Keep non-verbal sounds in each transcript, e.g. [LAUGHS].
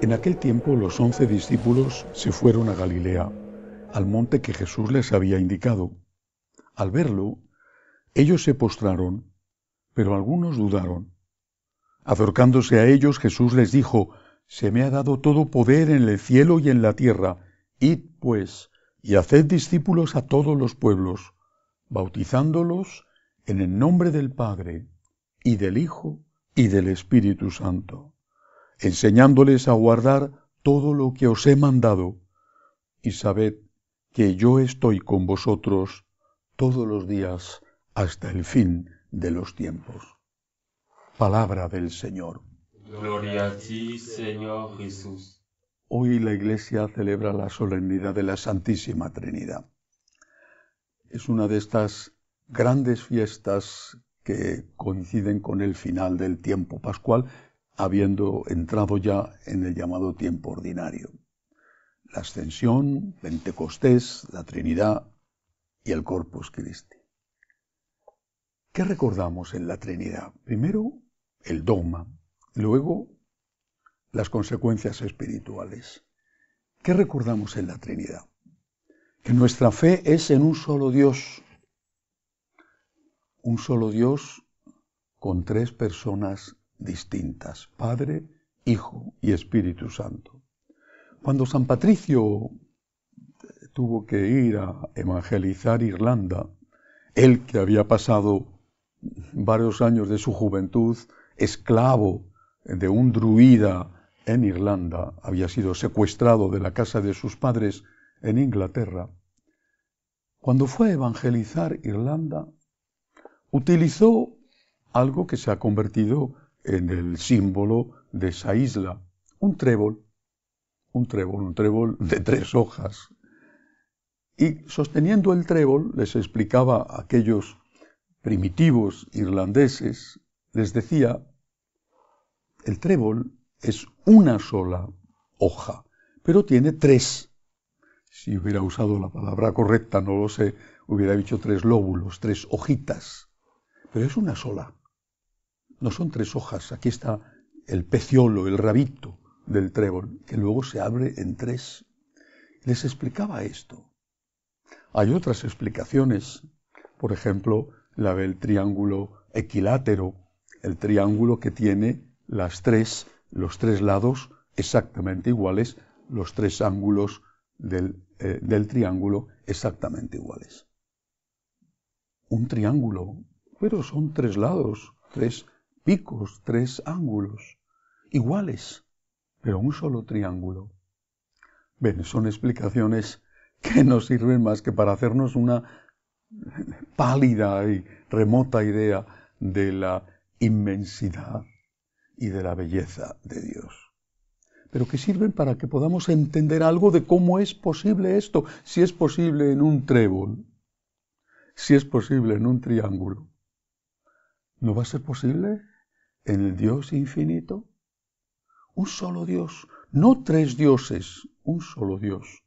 En aquel tiempo los once discípulos se fueron a Galilea, al monte que Jesús les había indicado. Al verlo, ellos se postraron, pero algunos dudaron. Acercándose a ellos, Jesús les dijo, Se me ha dado todo poder en el cielo y en la tierra. Id, pues, y haced discípulos a todos los pueblos, bautizándolos en el nombre del Padre y del Hijo y del Espíritu Santo, enseñándoles a guardar todo lo que os he mandado, y sabed que yo estoy con vosotros todos los días hasta el fin de los tiempos. Palabra del Señor. Gloria a ti, Señor Jesús. Hoy la Iglesia celebra la solemnidad de la Santísima Trinidad. Es una de estas grandes fiestas que coinciden con el final del tiempo pascual, habiendo entrado ya en el llamado tiempo ordinario. La Ascensión, Pentecostés, la Trinidad y el Corpus Christi. ¿Qué recordamos en la Trinidad? Primero, el dogma, luego las consecuencias espirituales. ¿Qué recordamos en la Trinidad? Que nuestra fe es en un solo Dios, un solo Dios con tres personas distintas, Padre, Hijo y Espíritu Santo. Cuando San Patricio tuvo que ir a evangelizar Irlanda, él que había pasado varios años de su juventud esclavo de un druida en Irlanda, había sido secuestrado de la casa de sus padres en Inglaterra, cuando fue a evangelizar Irlanda, utilizó algo que se ha convertido en el símbolo de esa isla, un trébol, un trébol, un trébol de tres hojas. Y sosteniendo el trébol les explicaba a aquellos primitivos irlandeses, les decía, el trébol es una sola hoja, pero tiene tres. Si hubiera usado la palabra correcta, no lo sé, hubiera dicho tres lóbulos, tres hojitas, pero es una sola. No son tres hojas, aquí está el peciolo, el rabito del trébol, que luego se abre en tres. Les explicaba esto. Hay otras explicaciones, por ejemplo, la del triángulo equilátero, el triángulo que tiene las tres los tres lados exactamente iguales, los tres ángulos eh, del, triángulo exactamente iguales. Un triángulo, pero son tres lados, tres picos, tres ángulos, iguales, pero un solo triángulo. Ven, son explicaciones que no sirven más que para hacernos una pálida y remota idea de la inmensidad y de la belleza de Dios. Pero que sirven para que podamos entender algo de cómo es posible esto, si es posible en un trébol, si es posible en un triángulo. ¿No va a ser posible en el Dios infinito? Un solo Dios, no tres dioses, un solo Dios.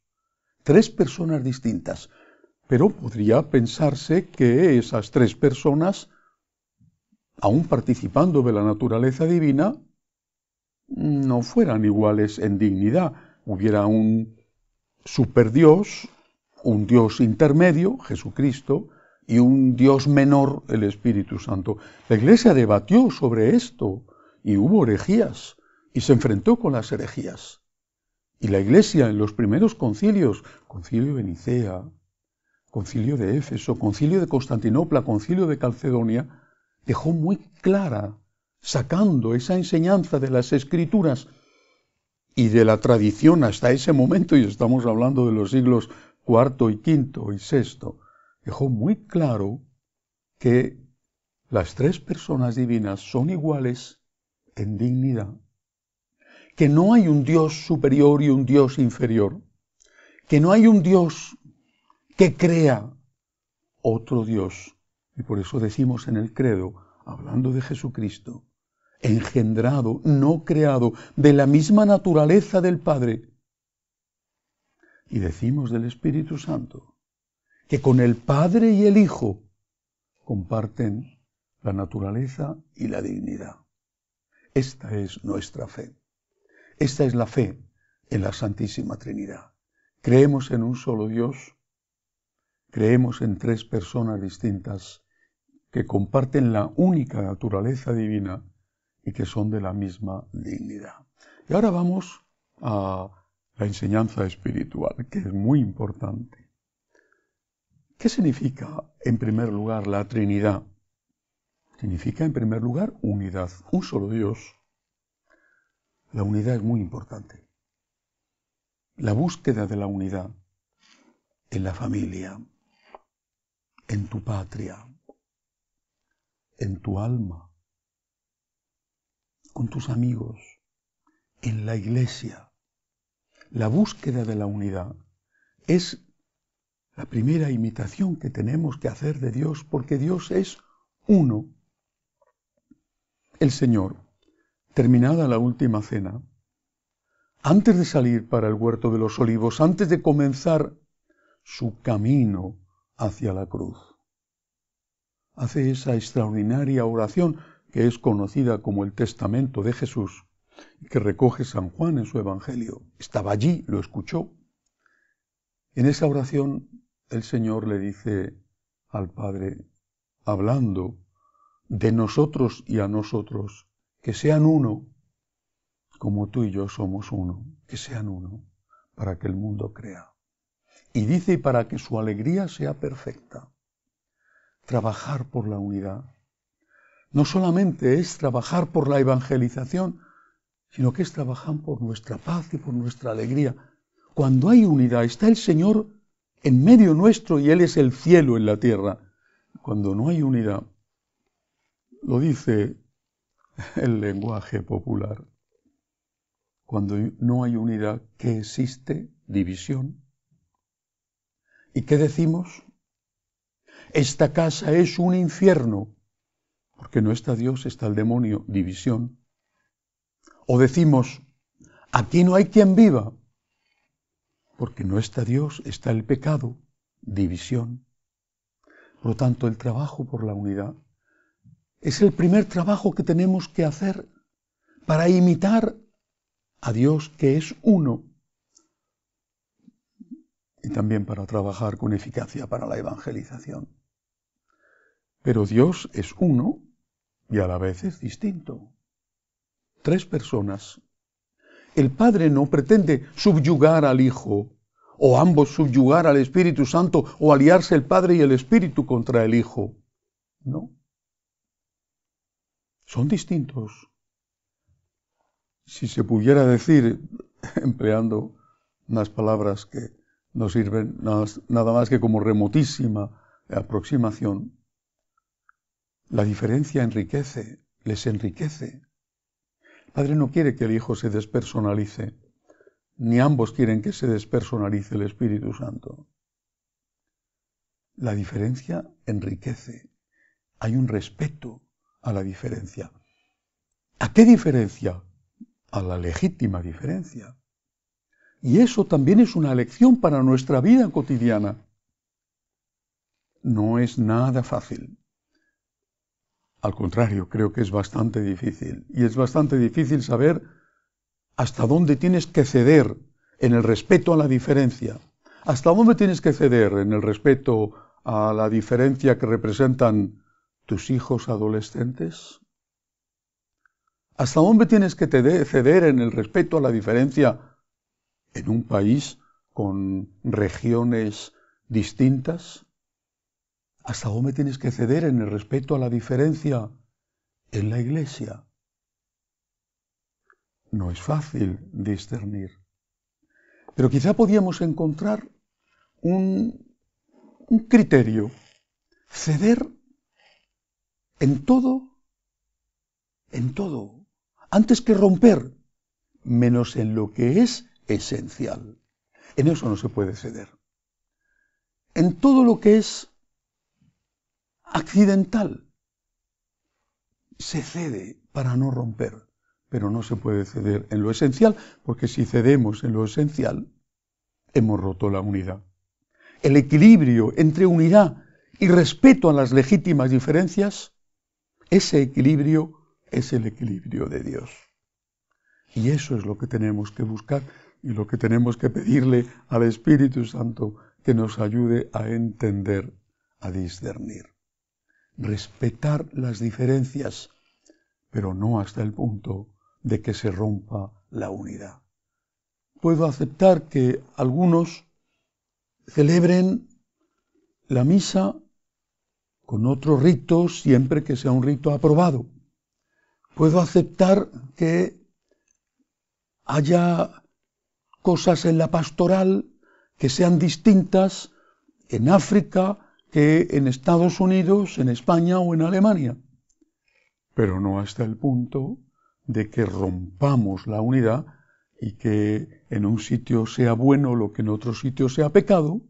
Tres personas distintas. Pero podría pensarse que esas tres personas aún participando de la naturaleza divina, no fueran iguales en dignidad. Hubiera un superdios, un dios intermedio, Jesucristo, y un dios menor, el Espíritu Santo. La Iglesia debatió sobre esto y hubo herejías y se enfrentó con las herejías. Y la Iglesia en los primeros concilios, concilio de Nicea, concilio de Éfeso, concilio de Constantinopla, concilio de Calcedonia, dejó muy clara, sacando esa enseñanza de las escrituras y de la tradición hasta ese momento, y estamos hablando de los siglos cuarto y quinto y sexto, dejó muy claro que las tres personas divinas son iguales en dignidad, que no hay un Dios superior y un Dios inferior, que no hay un Dios que crea otro Dios, y por eso decimos en el credo, hablando de Jesucristo, engendrado, no creado, de la misma naturaleza del Padre. Y decimos del Espíritu Santo, que con el Padre y el Hijo comparten la naturaleza y la dignidad. Esta es nuestra fe. Esta es la fe en la Santísima Trinidad. Creemos en un solo Dios, creemos en tres personas distintas que comparten la única naturaleza divina y que son de la misma dignidad. Y ahora vamos a la enseñanza espiritual, que es muy importante. ¿Qué significa, en primer lugar, la Trinidad? Significa, en primer lugar, unidad, un solo Dios. La unidad es muy importante. La búsqueda de la unidad en la familia, en tu patria, en tu alma, con tus amigos, en la iglesia. La búsqueda de la unidad es la primera imitación que tenemos que hacer de Dios, porque Dios es uno. El Señor, terminada la última cena, antes de salir para el huerto de los olivos, antes de comenzar su camino hacia la cruz. Hace esa extraordinaria oración que es conocida como el Testamento de Jesús que recoge San Juan en su Evangelio. Estaba allí, lo escuchó. En esa oración el Señor le dice al Padre, hablando de nosotros y a nosotros, que sean uno, como tú y yo somos uno, que sean uno, para que el mundo crea. Y dice, para que su alegría sea perfecta. Trabajar por la unidad. No solamente es trabajar por la evangelización, sino que es trabajar por nuestra paz y por nuestra alegría. Cuando hay unidad, está el Señor en medio nuestro y Él es el cielo en la tierra. Cuando no hay unidad, lo dice el lenguaje popular, cuando no hay unidad, ¿qué existe? División, ¿Y qué decimos? Esta casa es un infierno, porque no está Dios, está el demonio, división. O decimos, aquí no hay quien viva, porque no está Dios, está el pecado, división. Por lo tanto, el trabajo por la unidad es el primer trabajo que tenemos que hacer para imitar a Dios que es uno también para trabajar con eficacia para la evangelización. Pero Dios es uno y a la vez es distinto. Tres personas. El Padre no pretende subyugar al Hijo, o ambos subyugar al Espíritu Santo, o aliarse el Padre y el Espíritu contra el Hijo. No. Son distintos. Si se pudiera decir, [LAUGHS] empleando unas palabras que no sirven nada más que como remotísima aproximación. La diferencia enriquece, les enriquece. El padre no quiere que el Hijo se despersonalice, ni ambos quieren que se despersonalice el Espíritu Santo. La diferencia enriquece. Hay un respeto a la diferencia. ¿A qué diferencia? A la legítima diferencia. Y eso también es una lección para nuestra vida cotidiana. No es nada fácil. Al contrario, creo que es bastante difícil. Y es bastante difícil saber hasta dónde tienes que ceder en el respeto a la diferencia. Hasta dónde tienes que ceder en el respeto a la diferencia que representan tus hijos adolescentes. ¿Hasta dónde tienes que ceder en el respeto a la diferencia en un país con regiones distintas? ¿Hasta dónde tienes que ceder en el respeto a la diferencia en la iglesia? No es fácil discernir. Pero quizá podíamos encontrar un, un criterio. Ceder en todo, en todo, antes que romper, menos en lo que es esencial. En eso no se puede ceder. En todo lo que es accidental, se cede para no romper, pero no se puede ceder en lo esencial, porque si cedemos en lo esencial, hemos roto la unidad. El equilibrio entre unidad y respeto a las legítimas diferencias, ese equilibrio es el equilibrio de Dios. Y eso es lo que tenemos que buscar y lo que tenemos que pedirle al Espíritu Santo que nos ayude a entender, a discernir. Respetar las diferencias, pero no hasta el punto de que se rompa la unidad. Puedo aceptar que algunos celebren la misa con otro rito siempre que sea un rito aprobado. Puedo aceptar que haya cosas en la pastoral que sean distintas en África que en Estados Unidos, en España o en Alemania. Pero no hasta el punto de que rompamos la unidad y que en un sitio sea bueno lo que en otro sitio sea pecado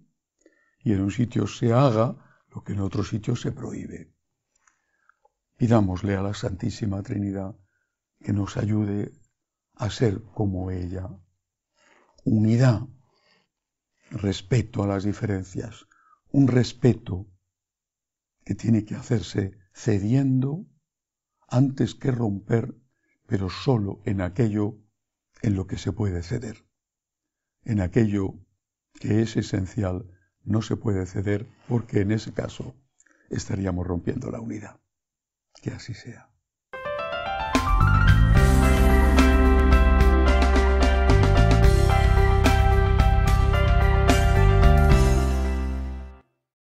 y en un sitio se haga lo que en otro sitio se prohíbe. Pidámosle a la Santísima Trinidad que nos ayude a ser como ella unidad, respeto a las diferencias, un respeto que tiene que hacerse cediendo antes que romper, pero solo en aquello en lo que se puede ceder. En aquello que es esencial no se puede ceder porque en ese caso estaríamos rompiendo la unidad. Que así sea.